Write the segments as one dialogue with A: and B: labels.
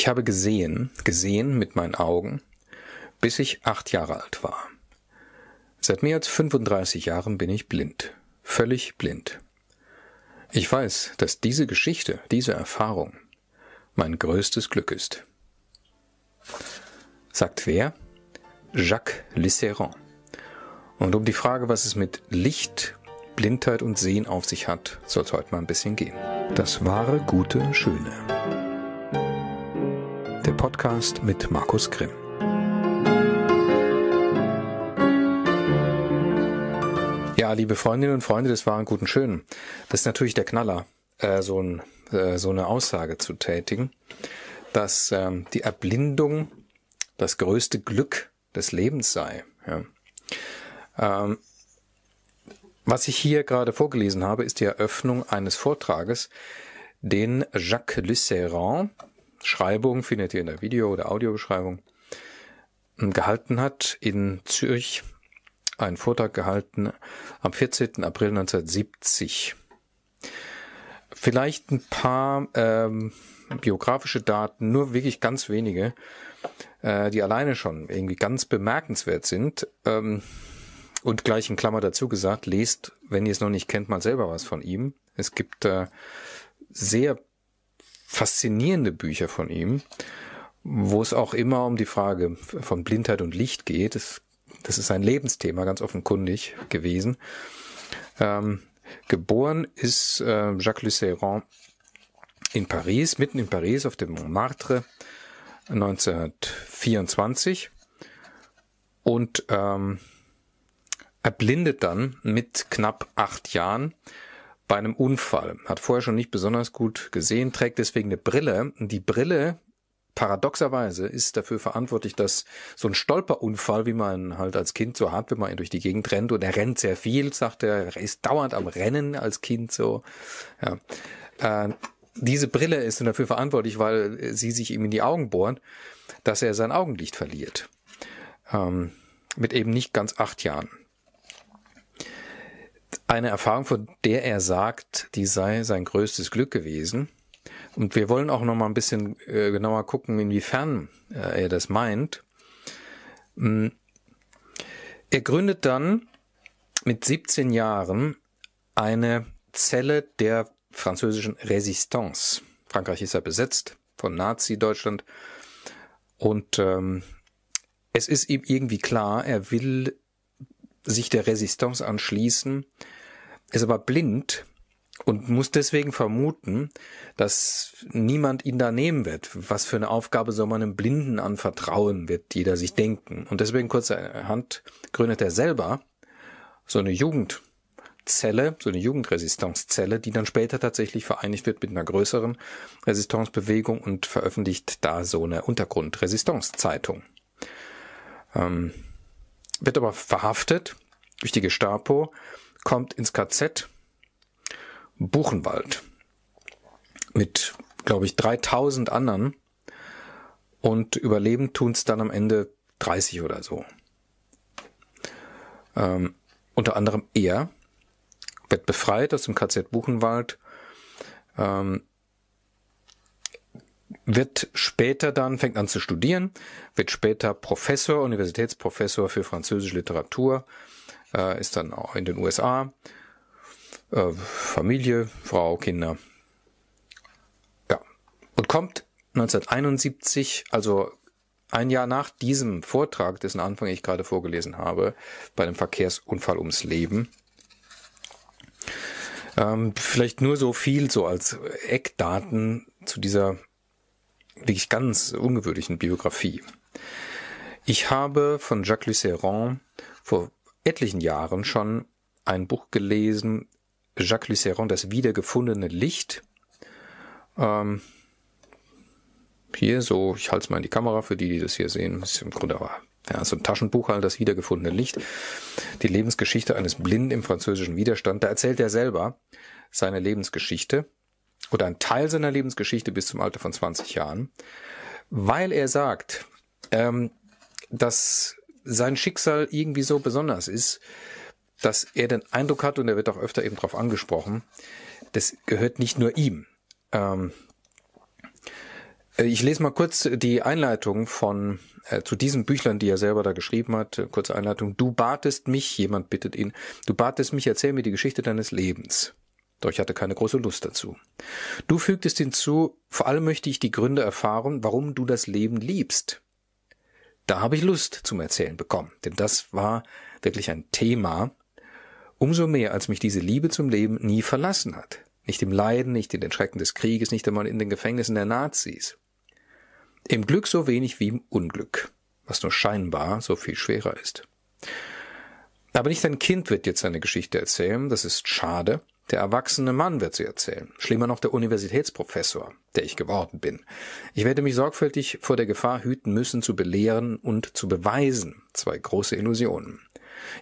A: Ich habe gesehen, gesehen mit meinen Augen, bis ich acht Jahre alt war. Seit mehr als 35 Jahren bin ich blind, völlig blind. Ich weiß, dass diese Geschichte, diese Erfahrung mein größtes Glück ist. Sagt wer? Jacques Lisserand. Und um die Frage, was es mit Licht, Blindheit und Sehen auf sich hat, soll es heute mal ein bisschen gehen. Das wahre, gute, schöne. Podcast mit Markus Grimm. Ja, liebe Freundinnen und Freunde das war ein Guten Schönen, das ist natürlich der Knaller, äh, so, ein, äh, so, eine Aussage zu tätigen, dass ähm, die Erblindung das größte Glück des Lebens sei. Ja. Ähm, was ich hier gerade vorgelesen habe, ist die Eröffnung eines Vortrages, den Jacques Lucéran, Beschreibung, findet ihr in der Video- oder Audiobeschreibung, gehalten hat in Zürich, einen Vortrag gehalten am 14. April 1970. Vielleicht ein paar ähm, biografische Daten, nur wirklich ganz wenige, äh, die alleine schon irgendwie ganz bemerkenswert sind. Ähm, und gleich in Klammer dazu gesagt, lest, wenn ihr es noch nicht kennt, mal selber was von ihm. Es gibt äh, sehr faszinierende Bücher von ihm, wo es auch immer um die Frage von Blindheit und Licht geht. Das, das ist sein Lebensthema, ganz offenkundig gewesen. Ähm, geboren ist äh, Jacques Lucéron in Paris, mitten in Paris auf dem Montmartre 1924 und ähm, erblindet dann mit knapp acht Jahren bei einem Unfall, hat vorher schon nicht besonders gut gesehen, trägt deswegen eine Brille. die Brille, paradoxerweise, ist dafür verantwortlich, dass so ein Stolperunfall, wie man halt als Kind so hat, wenn man durch die Gegend rennt und er rennt sehr viel, sagt er, ist dauernd am Rennen als Kind so. Ja. Äh, diese Brille ist dafür verantwortlich, weil sie sich ihm in die Augen bohren, dass er sein Augenlicht verliert. Ähm, mit eben nicht ganz acht Jahren eine Erfahrung, von der er sagt, die sei sein größtes Glück gewesen. Und wir wollen auch noch mal ein bisschen äh, genauer gucken, inwiefern äh, er das meint. Mm. Er gründet dann mit 17 Jahren eine Zelle der französischen Resistance. Frankreich ist ja besetzt von Nazi-Deutschland. Und ähm, es ist ihm irgendwie klar, er will sich der Resistance anschließen ist aber blind und muss deswegen vermuten, dass niemand ihn da nehmen wird. Was für eine Aufgabe soll man einem Blinden anvertrauen, wird jeder sich denken. Und deswegen kurzerhand gründet er selber so eine Jugendzelle, so eine Jugendresistanzzelle, die dann später tatsächlich vereinigt wird mit einer größeren Resistanzbewegung und veröffentlicht da so eine Untergrundresistanzzeitung. Ähm, wird aber verhaftet durch die Gestapo kommt ins KZ Buchenwald mit, glaube ich, 3000 anderen und überleben tun es dann am Ende 30 oder so. Ähm, unter anderem er wird befreit aus dem KZ Buchenwald, ähm, wird später dann, fängt an zu studieren, wird später Professor, Universitätsprofessor für französische Literatur, äh, ist dann auch in den USA. Äh, Familie, Frau, Kinder. Ja. Und kommt 1971, also ein Jahr nach diesem Vortrag, dessen Anfang ich gerade vorgelesen habe, bei einem Verkehrsunfall ums Leben. Ähm, vielleicht nur so viel, so als Eckdaten zu dieser wirklich ganz ungewöhnlichen Biografie. Ich habe von Jacques Lucéron vor etlichen Jahren schon ein Buch gelesen, Jacques Lucéron, das wiedergefundene Licht. Ähm, hier so, ich halte es mal in die Kamera für die, die das hier sehen. Das ist im Grunde aber ja, so ein Taschenbuch halt, das wiedergefundene Licht. Die Lebensgeschichte eines Blinden im französischen Widerstand. Da erzählt er selber seine Lebensgeschichte oder einen Teil seiner Lebensgeschichte bis zum Alter von 20 Jahren, weil er sagt, ähm, dass sein Schicksal irgendwie so besonders ist, dass er den Eindruck hat, und er wird auch öfter eben darauf angesprochen, das gehört nicht nur ihm. Ähm, äh, ich lese mal kurz die Einleitung von äh, zu diesen Büchlein, die er selber da geschrieben hat. Äh, kurze Einleitung. Du batest mich, jemand bittet ihn, du batest mich, erzähl mir die Geschichte deines Lebens. Doch ich hatte keine große Lust dazu. Du fügtest hinzu, vor allem möchte ich die Gründe erfahren, warum du das Leben liebst da habe ich Lust zum Erzählen bekommen, denn das war wirklich ein Thema, umso mehr als mich diese Liebe zum Leben nie verlassen hat. Nicht im Leiden, nicht in den Schrecken des Krieges, nicht einmal in den Gefängnissen der Nazis. Im Glück so wenig wie im Unglück, was nur scheinbar so viel schwerer ist. Aber nicht ein Kind wird jetzt seine Geschichte erzählen, das ist schade, der erwachsene Mann wird sie erzählen, schlimmer noch der Universitätsprofessor, der ich geworden bin. Ich werde mich sorgfältig vor der Gefahr hüten müssen, zu belehren und zu beweisen, zwei große Illusionen.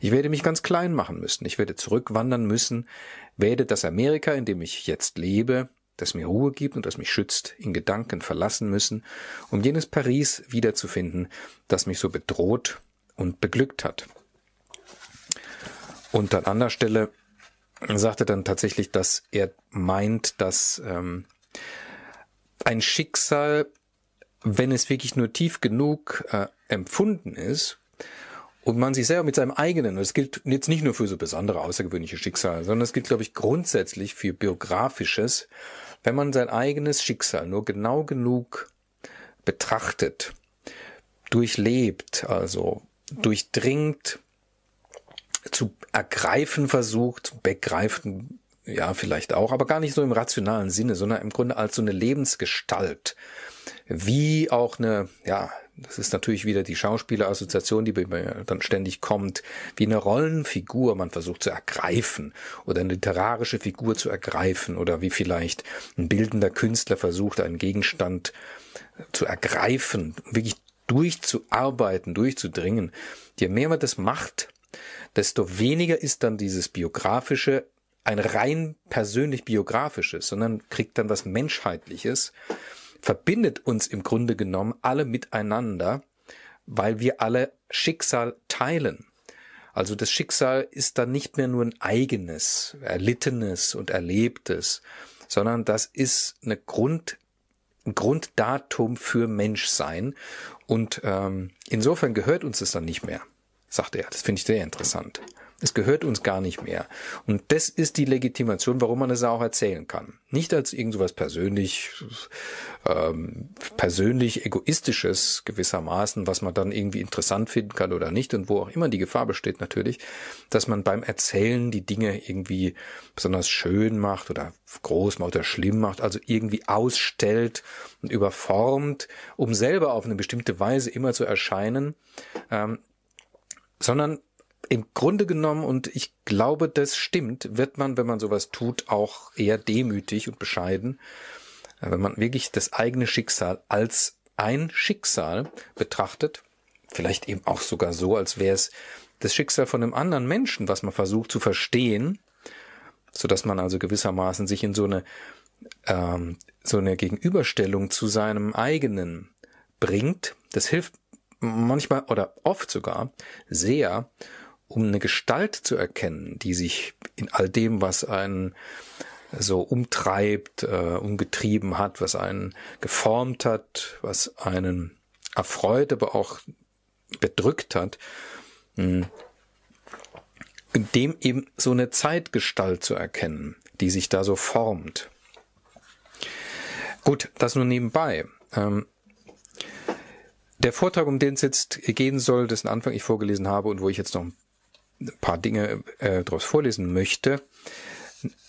A: Ich werde mich ganz klein machen müssen, ich werde zurückwandern müssen, werde das Amerika, in dem ich jetzt lebe, das mir Ruhe gibt und das mich schützt, in Gedanken verlassen müssen, um jenes Paris wiederzufinden, das mich so bedroht und beglückt hat. Und an anderer Stelle sagte dann tatsächlich, dass er meint, dass ähm, ein Schicksal, wenn es wirklich nur tief genug äh, empfunden ist und man sich selber mit seinem eigenen, das gilt jetzt nicht nur für so besondere außergewöhnliche Schicksale, sondern es gilt, glaube ich, grundsätzlich für biografisches, wenn man sein eigenes Schicksal nur genau genug betrachtet, durchlebt, also durchdringt, zu ergreifen versucht, begreifen, ja, vielleicht auch, aber gar nicht so im rationalen Sinne, sondern im Grunde als so eine Lebensgestalt. Wie auch eine, ja, das ist natürlich wieder die Schauspielerassoziation, die mir dann ständig kommt, wie eine Rollenfigur man versucht zu ergreifen oder eine literarische Figur zu ergreifen oder wie vielleicht ein bildender Künstler versucht, einen Gegenstand zu ergreifen, wirklich durchzuarbeiten, durchzudringen. Je mehr man das macht, desto weniger ist dann dieses biografische ein rein persönlich biografisches, sondern kriegt dann was Menschheitliches, verbindet uns im Grunde genommen alle miteinander, weil wir alle Schicksal teilen. Also das Schicksal ist dann nicht mehr nur ein eigenes, erlittenes und erlebtes, sondern das ist eine Grund, ein Grunddatum für Menschsein. Und ähm, insofern gehört uns das dann nicht mehr sagt er. Das finde ich sehr interessant. Es gehört uns gar nicht mehr. Und das ist die Legitimation, warum man es auch erzählen kann. Nicht als irgend irgendwas persönlich, ähm, persönlich egoistisches gewissermaßen, was man dann irgendwie interessant finden kann oder nicht und wo auch immer die Gefahr besteht natürlich, dass man beim Erzählen die Dinge irgendwie besonders schön macht oder groß macht oder schlimm macht, also irgendwie ausstellt und überformt, um selber auf eine bestimmte Weise immer zu erscheinen. Ähm, sondern im Grunde genommen, und ich glaube, das stimmt, wird man, wenn man sowas tut, auch eher demütig und bescheiden. Äh, wenn man wirklich das eigene Schicksal als ein Schicksal betrachtet, vielleicht eben auch sogar so, als wäre es das Schicksal von einem anderen Menschen, was man versucht zu verstehen, so dass man also gewissermaßen sich in so eine ähm, so eine Gegenüberstellung zu seinem eigenen bringt. Das hilft manchmal oder oft sogar sehr, um eine Gestalt zu erkennen, die sich in all dem, was einen so umtreibt, äh, umgetrieben hat, was einen geformt hat, was einen erfreut, aber auch bedrückt hat, mh, hm, dem eben so eine Zeitgestalt zu erkennen, die sich da so formt. Gut, das nur nebenbei. Ähm, der Vortrag, um den es jetzt gehen soll, dessen Anfang ich vorgelesen habe und wo ich jetzt noch ein paar Dinge äh, daraus vorlesen möchte,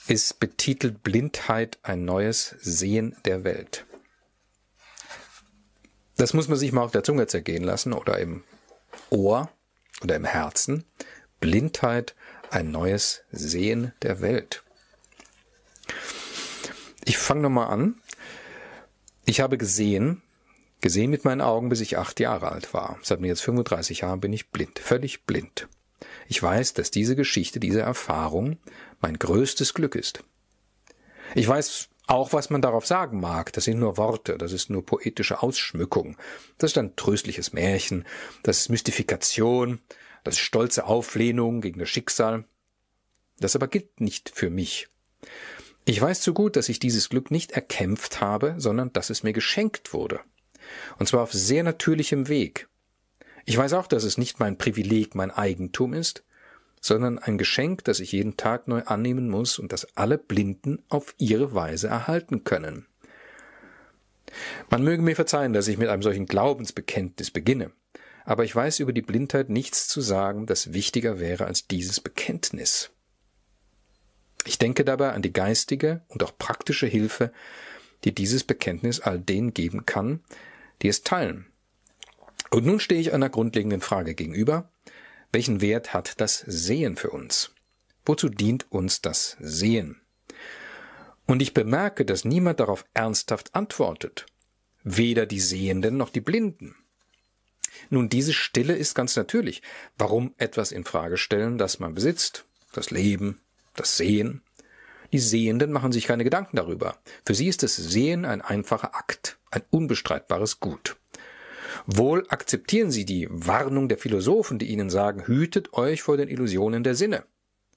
A: ist betitelt Blindheit ein neues Sehen der Welt. Das muss man sich mal auf der Zunge zergehen lassen oder im Ohr oder im Herzen. Blindheit ein neues Sehen der Welt. Ich fange nochmal an. Ich habe gesehen, gesehen mit meinen Augen, bis ich acht Jahre alt war. Seit mir jetzt 35 Jahren bin ich blind, völlig blind. Ich weiß, dass diese Geschichte, diese Erfahrung mein größtes Glück ist. Ich weiß auch, was man darauf sagen mag. Das sind nur Worte, das ist nur poetische Ausschmückung. Das ist ein tröstliches Märchen, das ist Mystifikation, das ist stolze Auflehnung gegen das Schicksal. Das aber gilt nicht für mich. Ich weiß zu gut, dass ich dieses Glück nicht erkämpft habe, sondern dass es mir geschenkt wurde. Und zwar auf sehr natürlichem Weg. Ich weiß auch, dass es nicht mein Privileg, mein Eigentum ist, sondern ein Geschenk, das ich jeden Tag neu annehmen muss und das alle Blinden auf ihre Weise erhalten können. Man möge mir verzeihen, dass ich mit einem solchen Glaubensbekenntnis beginne, aber ich weiß über die Blindheit nichts zu sagen, das wichtiger wäre als dieses Bekenntnis. Ich denke dabei an die geistige und auch praktische Hilfe, die dieses Bekenntnis all denen geben kann, die es teilen. Und nun stehe ich einer grundlegenden Frage gegenüber. Welchen Wert hat das Sehen für uns? Wozu dient uns das Sehen? Und ich bemerke, dass niemand darauf ernsthaft antwortet. Weder die Sehenden noch die Blinden. Nun, diese Stille ist ganz natürlich. Warum etwas in Frage stellen, das man besitzt? Das Leben, das Sehen. Die Sehenden machen sich keine Gedanken darüber. Für sie ist das Sehen ein einfacher Akt, ein unbestreitbares Gut. Wohl akzeptieren sie die Warnung der Philosophen, die ihnen sagen, hütet euch vor den Illusionen der Sinne.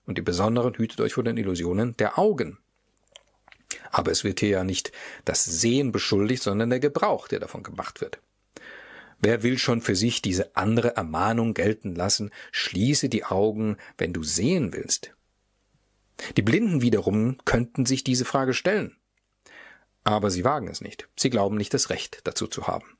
A: Und die besonderen hütet euch vor den Illusionen der Augen. Aber es wird hier ja nicht das Sehen beschuldigt, sondern der Gebrauch, der davon gemacht wird. Wer will schon für sich diese andere Ermahnung gelten lassen, schließe die Augen, wenn du sehen willst. Die Blinden wiederum könnten sich diese Frage stellen. Aber sie wagen es nicht. Sie glauben nicht das Recht dazu zu haben.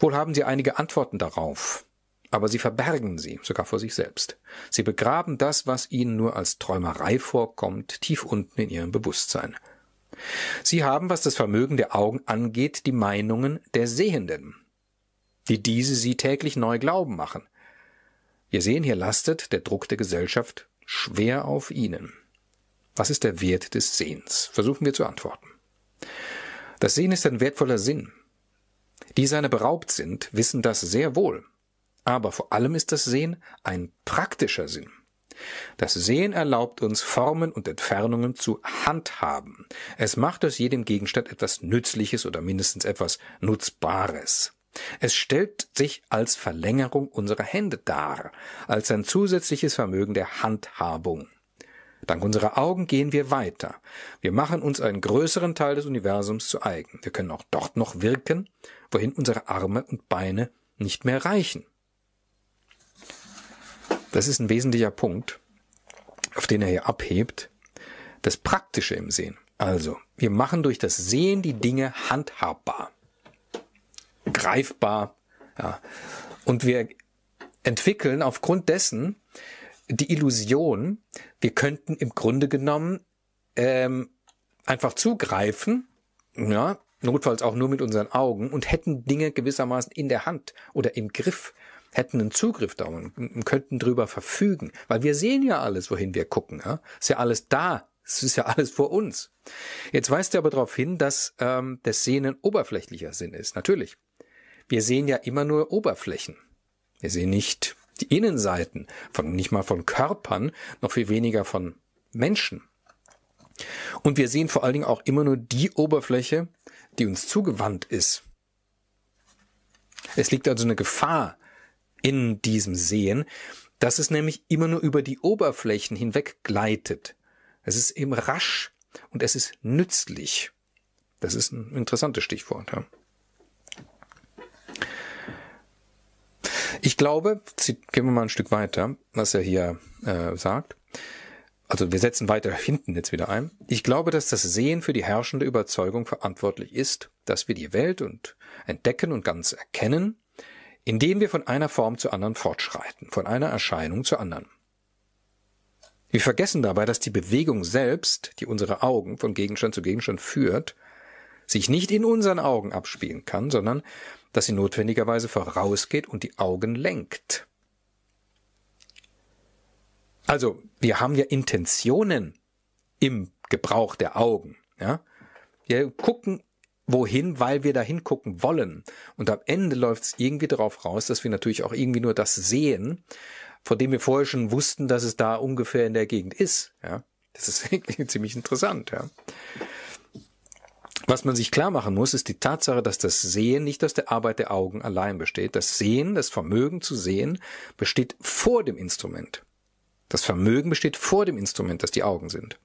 A: Wohl haben sie einige Antworten darauf, aber sie verbergen sie, sogar vor sich selbst. Sie begraben das, was ihnen nur als Träumerei vorkommt, tief unten in ihrem Bewusstsein. Sie haben, was das Vermögen der Augen angeht, die Meinungen der Sehenden, die diese sie täglich neu glauben machen. Wir sehen, hier lastet der Druck der Gesellschaft schwer auf ihnen. Was ist der Wert des Sehens? Versuchen wir zu antworten. Das Sehen ist ein wertvoller Sinn. Die seiner beraubt sind, wissen das sehr wohl. Aber vor allem ist das Sehen ein praktischer Sinn. Das Sehen erlaubt uns, Formen und Entfernungen zu handhaben. Es macht aus jedem Gegenstand etwas Nützliches oder mindestens etwas Nutzbares. Es stellt sich als Verlängerung unserer Hände dar, als ein zusätzliches Vermögen der Handhabung. Dank unserer Augen gehen wir weiter. Wir machen uns einen größeren Teil des Universums zu eigen. Wir können auch dort noch wirken, wohin unsere Arme und Beine nicht mehr reichen. Das ist ein wesentlicher Punkt, auf den er hier abhebt. Das Praktische im Sehen. Also, wir machen durch das Sehen die Dinge handhabbar greifbar. Ja. Und wir entwickeln aufgrund dessen die Illusion, wir könnten im Grunde genommen ähm, einfach zugreifen, ja, notfalls auch nur mit unseren Augen und hätten Dinge gewissermaßen in der Hand oder im Griff, hätten einen Zugriff darauf und könnten drüber verfügen, weil wir sehen ja alles, wohin wir gucken, ja? ist ja alles da, es ist ja alles vor uns. Jetzt weist er aber darauf hin, dass ähm, das Sehnen oberflächlicher Sinn ist, natürlich wir sehen ja immer nur Oberflächen. Wir sehen nicht die Innenseiten von nicht mal von Körpern, noch viel weniger von Menschen. Und wir sehen vor allen Dingen auch immer nur die Oberfläche, die uns zugewandt ist. Es liegt also eine Gefahr in diesem Sehen, dass es nämlich immer nur über die Oberflächen hinweg gleitet. Es ist eben rasch und es ist nützlich. Das ist ein interessantes Stichwort. Ja. Ich glaube, gehen wir mal ein Stück weiter, was er hier äh, sagt. Also wir setzen weiter hinten jetzt wieder ein. Ich glaube, dass das Sehen für die herrschende Überzeugung verantwortlich ist, dass wir die Welt und entdecken und ganz erkennen, indem wir von einer Form zur anderen fortschreiten, von einer Erscheinung zur anderen. Wir vergessen dabei, dass die Bewegung selbst, die unsere Augen von Gegenstand zu Gegenstand führt, sich nicht in unseren Augen abspielen kann, sondern dass sie notwendigerweise vorausgeht und die Augen lenkt. Also, wir haben ja Intentionen im Gebrauch der Augen. Ja? Wir gucken wohin, weil wir da hingucken wollen. Und am Ende läuft es irgendwie darauf raus, dass wir natürlich auch irgendwie nur das sehen, von dem wir vorher schon wussten, dass es da ungefähr in der Gegend ist. Ja? Das ist eigentlich ziemlich interessant. Ja? Was man sich klar machen muss, ist die Tatsache, dass das Sehen nicht aus der Arbeit der Augen allein besteht. Das Sehen, das Vermögen zu sehen, besteht vor dem Instrument. Das Vermögen besteht vor dem Instrument, das die Augen sind.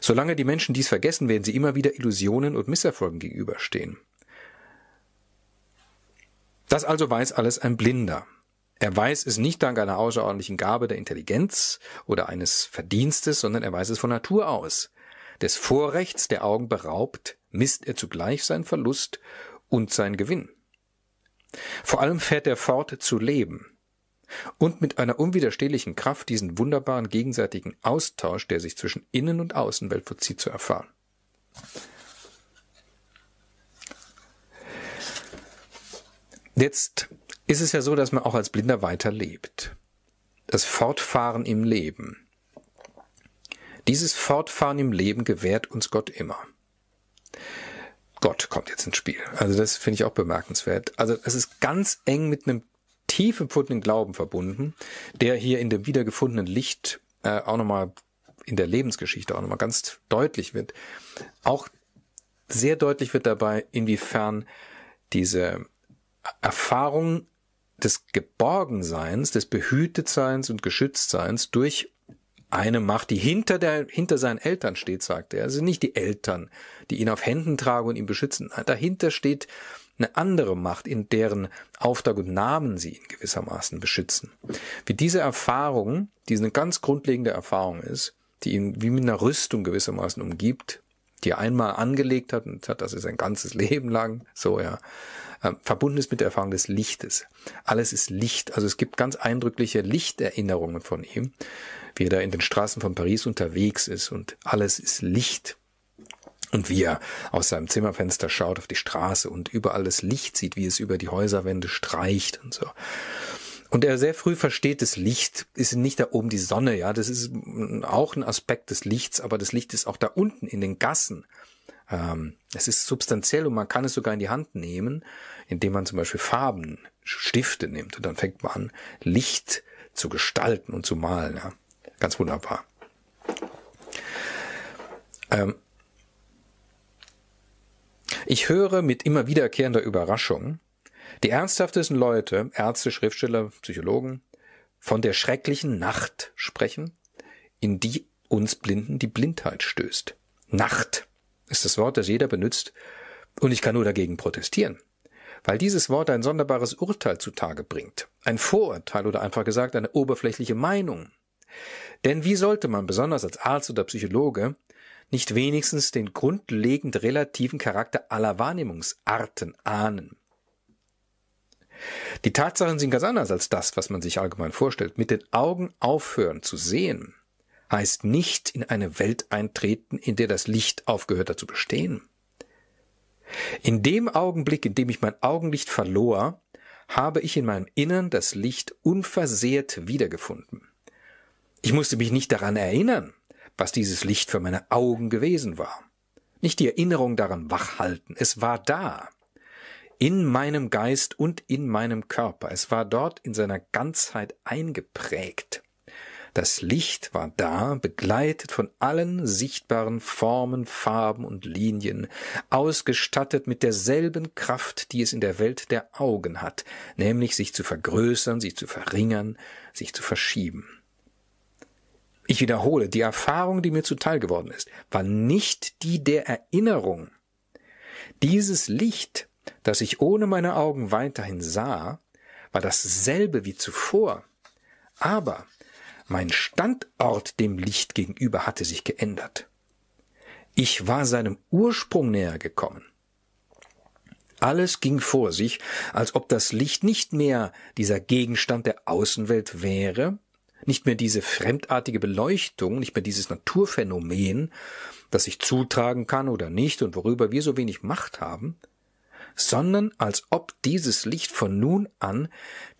A: Solange die Menschen dies vergessen, werden sie immer wieder Illusionen und Misserfolgen gegenüberstehen. Das also weiß alles ein Blinder. Er weiß es nicht dank einer außerordentlichen Gabe der Intelligenz oder eines Verdienstes, sondern er weiß es von Natur aus des Vorrechts der Augen beraubt, misst er zugleich seinen Verlust und seinen Gewinn. Vor allem fährt er fort zu leben und mit einer unwiderstehlichen Kraft diesen wunderbaren gegenseitigen Austausch, der sich zwischen Innen- und Außenwelt vollzieht, zu erfahren. Jetzt ist es ja so, dass man auch als Blinder weiterlebt. Das Fortfahren im Leben. Dieses Fortfahren im Leben gewährt uns Gott immer. Gott kommt jetzt ins Spiel. Also das finde ich auch bemerkenswert. Also es ist ganz eng mit einem tief empfundenen Glauben verbunden, der hier in dem wiedergefundenen Licht äh, auch nochmal in der Lebensgeschichte auch nochmal ganz deutlich wird. Auch sehr deutlich wird dabei, inwiefern diese Erfahrung des Geborgenseins, des Behütetseins und Geschütztseins durch eine Macht, die hinter, der, hinter seinen Eltern steht, sagt er. Es also sind nicht die Eltern, die ihn auf Händen tragen und ihn beschützen. Dahinter steht eine andere Macht, in deren Auftrag und Namen sie ihn gewissermaßen beschützen. Wie diese Erfahrung, die eine ganz grundlegende Erfahrung ist, die ihn wie mit einer Rüstung gewissermaßen umgibt, die er einmal angelegt hat und hat das ist sein ganzes Leben lang, so ja, äh, verbunden ist mit der Erfahrung des Lichtes. Alles ist Licht, also es gibt ganz eindrückliche Lichterinnerungen von ihm, wie er da in den Straßen von Paris unterwegs ist und alles ist Licht. Und wie er aus seinem Zimmerfenster schaut auf die Straße und überall das Licht sieht, wie es über die Häuserwände streicht und so. Und er sehr früh versteht, das Licht ist nicht da oben die Sonne, ja, das ist auch ein Aspekt des Lichts, aber das Licht ist auch da unten in den Gassen. Ähm, es ist substanziell und man kann es sogar in die Hand nehmen, indem man zum Beispiel Farben, Stifte nimmt und dann fängt man an, Licht zu gestalten und zu malen. Ja. Ganz wunderbar. Ähm ich höre mit immer wiederkehrender Überraschung die ernsthaftesten Leute, Ärzte, Schriftsteller, Psychologen, von der schrecklichen Nacht sprechen, in die uns Blinden die Blindheit stößt. Nacht ist das Wort, das jeder benutzt, und ich kann nur dagegen protestieren, weil dieses Wort ein sonderbares Urteil zutage bringt, ein Vorurteil oder einfach gesagt eine oberflächliche Meinung. Denn wie sollte man besonders als Arzt oder Psychologe nicht wenigstens den grundlegend relativen Charakter aller Wahrnehmungsarten ahnen? Die Tatsachen sind ganz anders als das, was man sich allgemein vorstellt. Mit den Augen aufhören zu sehen heißt nicht in eine Welt eintreten, in der das Licht aufgehört hat zu bestehen. In dem Augenblick, in dem ich mein Augenlicht verlor, habe ich in meinem Innern das Licht unversehrt wiedergefunden. Ich musste mich nicht daran erinnern, was dieses Licht für meine Augen gewesen war. Nicht die Erinnerung daran wachhalten, es war da. In meinem Geist und in meinem Körper. Es war dort in seiner Ganzheit eingeprägt. Das Licht war da, begleitet von allen sichtbaren Formen, Farben und Linien, ausgestattet mit derselben Kraft, die es in der Welt der Augen hat, nämlich sich zu vergrößern, sich zu verringern, sich zu verschieben. Ich wiederhole, die Erfahrung, die mir zuteil geworden ist, war nicht die der Erinnerung. Dieses Licht, das ich ohne meine Augen weiterhin sah, war dasselbe wie zuvor. Aber mein Standort dem Licht gegenüber hatte sich geändert. Ich war seinem Ursprung näher gekommen. Alles ging vor sich, als ob das Licht nicht mehr dieser Gegenstand der Außenwelt wäre, nicht mehr diese fremdartige Beleuchtung, nicht mehr dieses Naturphänomen, das ich zutragen kann oder nicht und worüber wir so wenig Macht haben, sondern als ob dieses Licht von nun an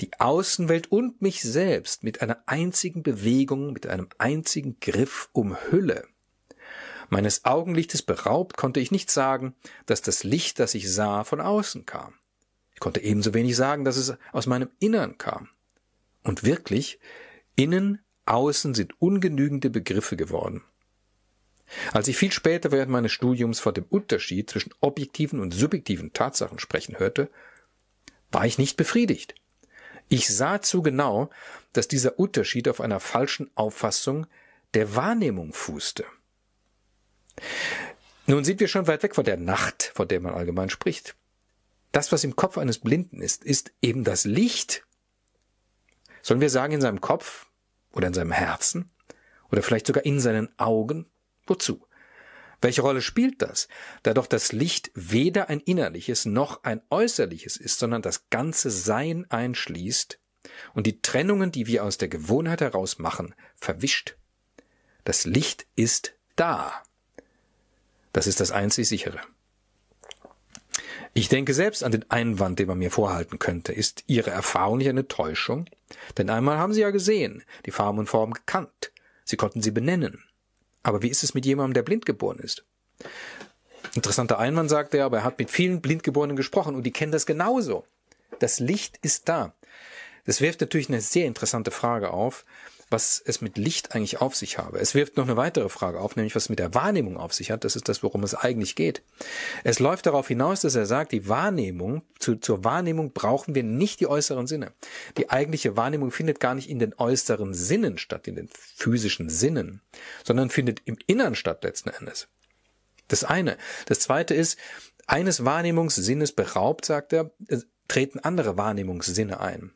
A: die Außenwelt und mich selbst mit einer einzigen Bewegung, mit einem einzigen Griff umhülle. Meines Augenlichtes beraubt konnte ich nicht sagen, dass das Licht, das ich sah, von außen kam. Ich konnte ebenso wenig sagen, dass es aus meinem Innern kam. Und wirklich Innen, Außen sind ungenügende Begriffe geworden. Als ich viel später während meines Studiums vor dem Unterschied zwischen objektiven und subjektiven Tatsachen sprechen hörte, war ich nicht befriedigt. Ich sah zu genau, dass dieser Unterschied auf einer falschen Auffassung der Wahrnehmung fußte. Nun sind wir schon weit weg von der Nacht, von der man allgemein spricht. Das, was im Kopf eines Blinden ist, ist eben das Licht, Sollen wir sagen in seinem Kopf oder in seinem Herzen oder vielleicht sogar in seinen Augen? Wozu? Welche Rolle spielt das, da doch das Licht weder ein innerliches noch ein äußerliches ist, sondern das ganze Sein einschließt und die Trennungen, die wir aus der Gewohnheit heraus machen, verwischt? Das Licht ist da. Das ist das einzig sichere. Ich denke selbst an den Einwand, den man mir vorhalten könnte. Ist Ihre Erfahrung nicht eine Täuschung? Denn einmal haben Sie ja gesehen, die Farben und Formen gekannt. Sie konnten sie benennen. Aber wie ist es mit jemandem, der blind geboren ist? Interessanter Einwand, sagt er, aber er hat mit vielen Blindgeborenen gesprochen und die kennen das genauso. Das Licht ist da. Das wirft natürlich eine sehr interessante Frage auf was es mit Licht eigentlich auf sich habe. Es wirft noch eine weitere Frage auf, nämlich was es mit der Wahrnehmung auf sich hat. Das ist das, worum es eigentlich geht. Es läuft darauf hinaus, dass er sagt, die Wahrnehmung, zu, zur Wahrnehmung brauchen wir nicht die äußeren Sinne. Die eigentliche Wahrnehmung findet gar nicht in den äußeren Sinnen statt, in den physischen Sinnen, sondern findet im Innern statt letzten Endes. Das eine. Das zweite ist, eines Wahrnehmungssinnes beraubt, sagt er, treten andere Wahrnehmungssinne ein.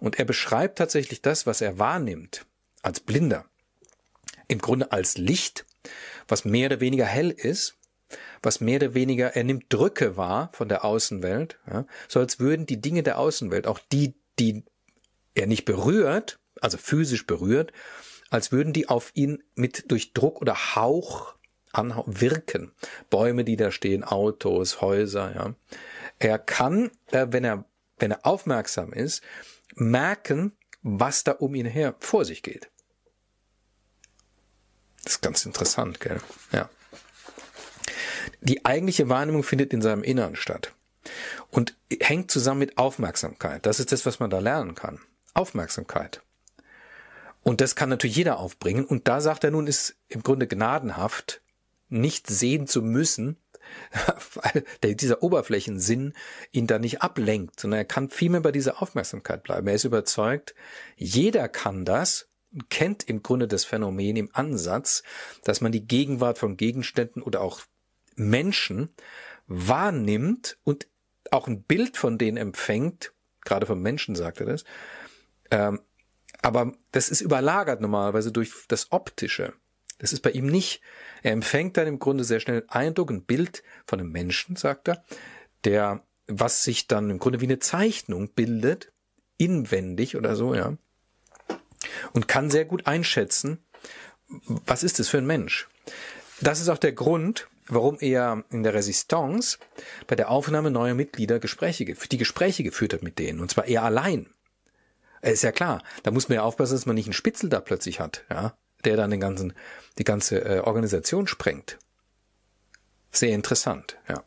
A: Und er beschreibt tatsächlich das, was er wahrnimmt als Blinder, im Grunde als Licht, was mehr oder weniger hell ist, was mehr oder weniger, er nimmt Drücke wahr von der Außenwelt, ja, so als würden die Dinge der Außenwelt, auch die, die er nicht berührt, also physisch berührt, als würden die auf ihn mit durch Druck oder Hauch wirken. Bäume, die da stehen, Autos, Häuser, ja. Er kann, äh, wenn er wenn er aufmerksam ist, merken, was da um ihn her vor sich geht. Das ist ganz interessant, gell? Ja. Die eigentliche Wahrnehmung findet in seinem Innern statt und hängt zusammen mit Aufmerksamkeit. Das ist das, was man da lernen kann. Aufmerksamkeit. Und das kann natürlich jeder aufbringen. Und da sagt er nun, ist im Grunde gnadenhaft, nicht sehen zu müssen, weil der, dieser Oberflächensinn ihn da nicht ablenkt, sondern er kann vielmehr bei dieser Aufmerksamkeit bleiben. Er ist überzeugt, jeder kann das kennt im Grunde das Phänomen im Ansatz, dass man die Gegenwart von Gegenständen oder auch Menschen wahrnimmt und auch ein Bild von denen empfängt, gerade vom Menschen sagt er das, ähm, aber das ist überlagert normalerweise durch das Optische. Das ist bei ihm nicht. Er empfängt dann im Grunde sehr schnell einen Eindruck, ein Bild von einem Menschen, sagt er, der, was sich dann im Grunde wie eine Zeichnung bildet, inwendig oder so, ja. Und kann sehr gut einschätzen, was ist das für ein Mensch. Das ist auch der Grund, warum er in der Resistance bei der Aufnahme neuer Mitglieder Gespräche, die Gespräche geführt hat mit denen. Und zwar eher allein. Ist ja klar, da muss man ja aufpassen, dass man nicht einen Spitzel da plötzlich hat, ja der dann den ganzen, die ganze äh, Organisation sprengt. Sehr interessant, ja.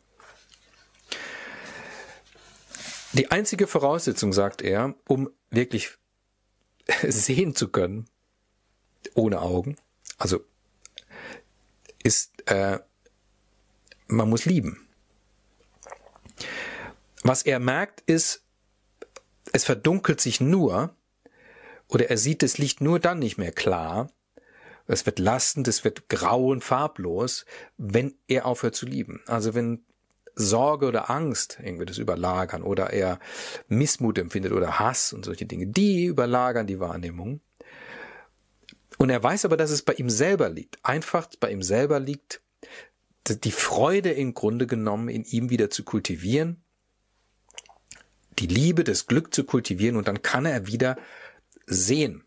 A: Die einzige Voraussetzung, sagt er, um wirklich sehen zu können, ohne Augen, also ist, äh, man muss lieben. Was er merkt, ist, es verdunkelt sich nur, oder er sieht das Licht nur dann nicht mehr klar, es wird lastend, es wird grau und farblos, wenn er aufhört zu lieben. Also wenn Sorge oder Angst irgendwie das überlagern oder er Missmut empfindet oder Hass und solche Dinge, die überlagern die Wahrnehmung. Und er weiß aber, dass es bei ihm selber liegt, einfach bei ihm selber liegt, die Freude im Grunde genommen in ihm wieder zu kultivieren, die Liebe, das Glück zu kultivieren und dann kann er wieder sehen,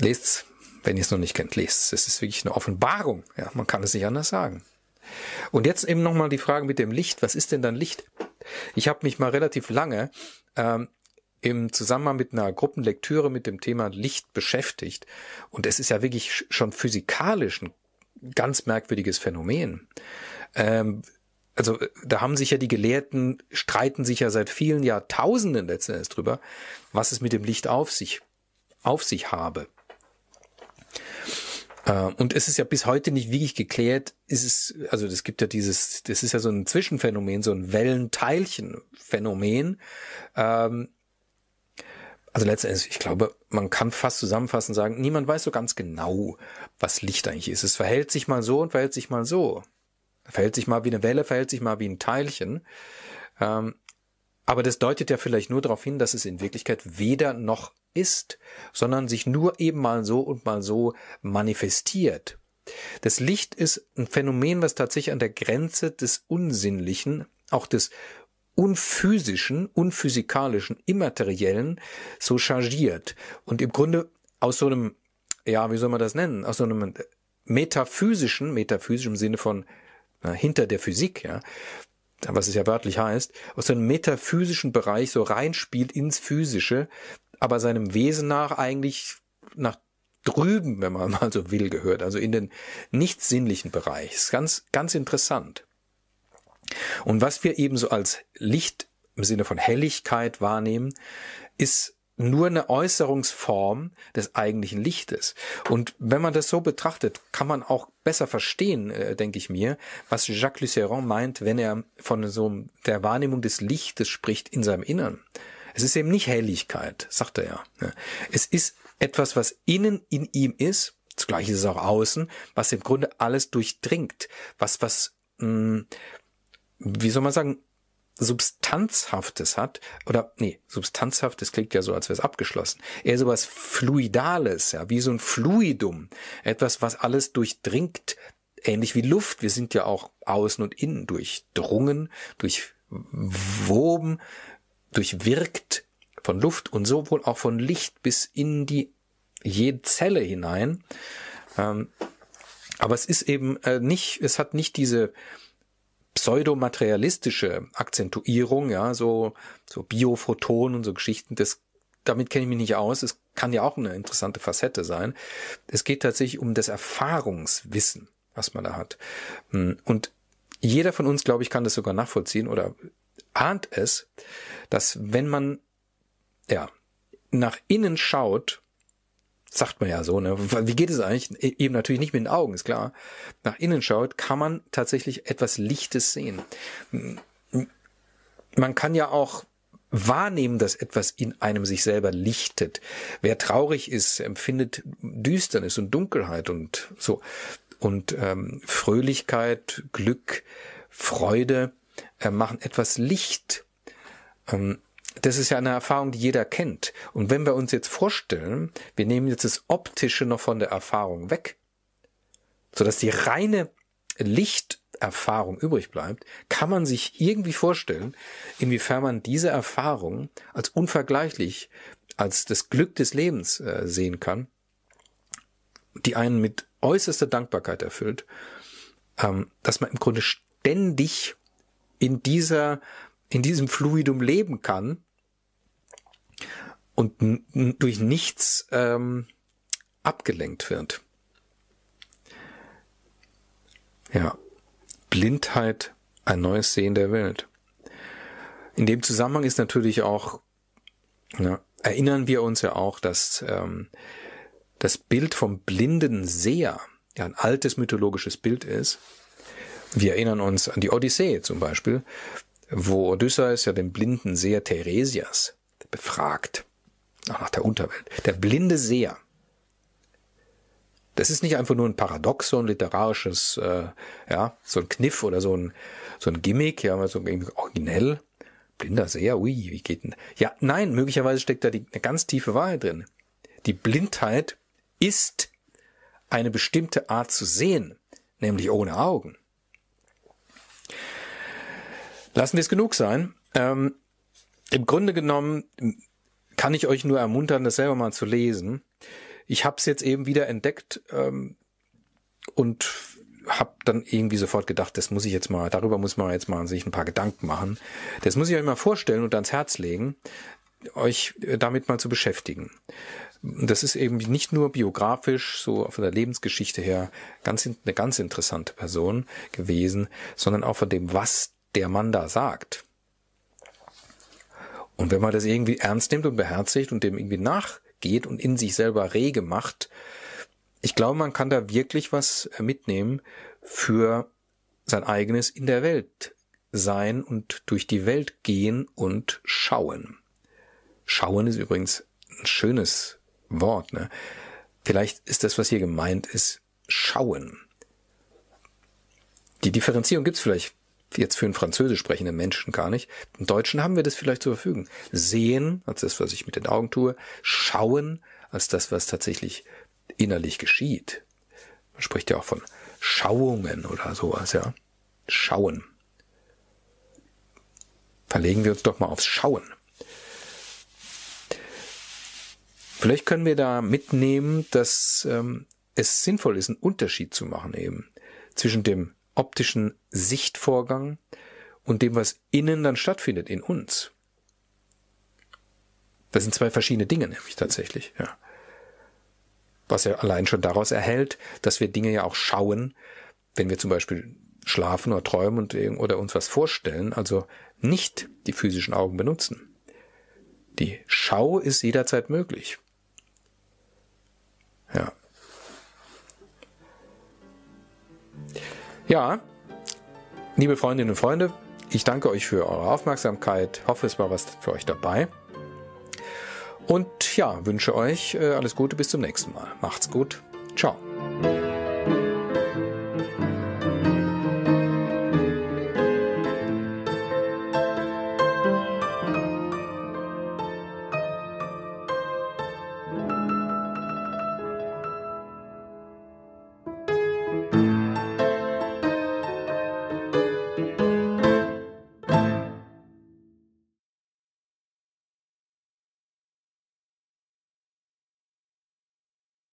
A: Lests, wenn ihr es noch nicht kennt, lest Es ist wirklich eine Offenbarung. Ja, man kann es nicht anders sagen. Und jetzt eben nochmal die Frage mit dem Licht. Was ist denn dann Licht? Ich habe mich mal relativ lange ähm, im Zusammenhang mit einer Gruppenlektüre mit dem Thema Licht beschäftigt. Und es ist ja wirklich schon physikalisch ein ganz merkwürdiges Phänomen. Ähm, also äh, da haben sich ja die Gelehrten, streiten sich ja seit vielen Jahrtausenden letztendlich drüber, was es mit dem Licht auf sich, auf sich habe. Äh, und es ist ja bis heute nicht wirklich geklärt, ist es, also es gibt ja dieses, das ist ja so ein Zwischenphänomen, so ein Wellenteilchenphänomen. Ähm, also letztendlich, ich glaube, man kann fast zusammenfassen sagen, niemand weiß so ganz genau, was Licht eigentlich ist. Es verhält sich mal so und verhält sich mal so. Verhält sich mal wie eine Welle, verhält sich mal wie ein Teilchen. Ähm, aber das deutet ja vielleicht nur darauf hin, dass es in Wirklichkeit weder noch ist, sondern sich nur eben mal so und mal so manifestiert. Das Licht ist ein Phänomen, was tatsächlich an der Grenze des Unsinnlichen, auch des Unphysischen, Unphysikalischen, Immateriellen so chargiert und im Grunde aus so einem, ja, wie soll man das nennen, aus so einem metaphysischen, metaphysischem Sinne von na, hinter der Physik, ja, was es ja wörtlich heißt, aus dem metaphysischen Bereich so reinspielt ins Physische, aber seinem Wesen nach eigentlich nach drüben, wenn man mal so will, gehört, also in den nicht sinnlichen Bereich. Ist ganz, ganz interessant. Und was wir eben so als Licht im Sinne von Helligkeit wahrnehmen, ist nur eine Äußerungsform des eigentlichen Lichtes. Und wenn man das so betrachtet, kann man auch besser verstehen, äh, denke ich mir, was Jacques Lucéron meint, wenn er von so der Wahrnehmung des Lichtes spricht in seinem Innern. Es ist eben nicht Helligkeit, sagt er ja. Ne? Es ist etwas, was innen in ihm ist, zugleich ist es auch außen, was im Grunde alles durchdringt, was, was, mh, mm, wie soll man sagen, Substanzhaftes hat, oder nee, Substanzhaftes klingt ja so, als wäre es abgeschlossen, eher so was Fluidales, ja, wie so ein Fluidum, etwas, was alles durchdringt, ähnlich wie Luft. Wir sind ja auch außen und innen durchdrungen, durchwoben, durchwirkt von Luft und sowohl auch von Licht bis in die jede Zelle hinein. Ähm, aber es ist eben äh, nicht, es hat nicht diese pseudomaterialistische Akzentuierung, ja, so, so Biophotonen und so Geschichten, das, damit kenne ich mich nicht aus. Es kann ja auch eine interessante Facette sein. Es geht tatsächlich um das Erfahrungswissen, was man da hat. Hm, und jeder von uns, glaube ich, kann das sogar nachvollziehen oder ahnt es, dass wenn man, ja, nach innen schaut, Sagt man ja so, ne? Wie geht es eigentlich? E, eben natürlich nicht mit den Augen, ist klar. Nach innen schaut, kann man tatsächlich etwas Lichtes sehen. Man kann ja auch wahrnehmen, dass etwas in einem sich selber lichtet. Wer traurig ist, empfindet Düsternis und Dunkelheit und so. Und ähm, Fröhlichkeit, Glück, Freude äh, machen etwas Licht. Ähm, das ist ja eine Erfahrung, die jeder kennt. Und wenn wir uns jetzt vorstellen, wir nehmen jetzt das Optische noch von der Erfahrung weg, sodass die reine Lichterfahrung übrig bleibt, kann man sich irgendwie vorstellen, inwiefern man diese Erfahrung als unvergleichlich, als das Glück des Lebens äh, sehen kann, die einen mit äußerster Dankbarkeit erfüllt, ähm, dass man im Grunde ständig in dieser in diesem Fluidum leben kann und durch nichts ähm, abgelenkt wird. Ja, Blindheit, ein neues Sehen der Welt. In dem Zusammenhang ist natürlich auch, ja, erinnern wir uns ja auch, dass ähm, das Bild vom blinden Seher ja ein altes mythologisches Bild ist. Wir erinnern uns an die Odyssee zum Beispiel, wo Odysseus ja den blinden Seher Theresias befragt, auch nach der Unterwelt. Der blinde Seher. Das ist nicht einfach nur ein Paradox, so ein literarisches, äh, ja, so ein Kniff oder so ein, so ein Gimmick, ja, so originell. Blinder Seher, ui, wie geht denn? Ja, nein, möglicherweise steckt da die, eine ganz tiefe Wahrheit drin. Die Blindheit ist eine bestimmte Art zu sehen, nämlich ohne Augen. Lassen wir es genug sein. Ähm, Im Grunde genommen kann ich euch nur ermuntern, das selber mal zu lesen. Ich habe es jetzt eben wieder entdeckt ähm, und habe dann irgendwie sofort gedacht, das muss ich jetzt mal, darüber muss man jetzt mal sich ein paar Gedanken machen. Das muss ich euch mal vorstellen und ans Herz legen, euch äh, damit mal zu beschäftigen. Das ist eben nicht nur biografisch, so von der Lebensgeschichte her, ganz, eine ganz interessante Person gewesen, sondern auch von dem, was der man da sagt. Und wenn man das irgendwie ernst nimmt und beherzigt und dem irgendwie nachgeht und in sich selber rege macht, ich glaube, man kann da wirklich was äh, mitnehmen für sein eigenes in der Welt sein und durch die Welt gehen und schauen. Schauen ist übrigens ein schönes Wort. Ne? Vielleicht ist das, was hier gemeint ist, schauen. Die Differenzierung gibt's vielleicht jetzt für einen französisch sprechenden Menschen gar nicht. Im Deutschen haben wir das vielleicht zur Verfügung. Sehen als das, was ich mit den Augen tue, schauen als das, was tatsächlich innerlich geschieht. Man spricht ja auch von Schauungen oder sowas, ja. Schauen. Verlegen wir uns doch mal aufs Schauen. Vielleicht können wir da mitnehmen, dass ähm, es sinnvoll ist, einen Unterschied zu machen eben zwischen dem optischen Sichtvorgang und dem, was innen dann stattfindet, in uns. Das sind zwei verschiedene Dinge, nämlich tatsächlich, ja. Was ja allein schon daraus erhält, dass wir Dinge ja auch schauen, wenn wir zum Beispiel schlafen oder träumen und, oder uns was vorstellen, also nicht die physischen Augen benutzen. Die Schau ist jederzeit möglich. Ja. Ja, liebe Freundinnen und Freunde, ich danke euch für eure Aufmerksamkeit. Hoffe, es war was für euch dabei. Und ja, wünsche euch äh, alles Gute bis zum nächsten Mal. Macht's gut. Ciao.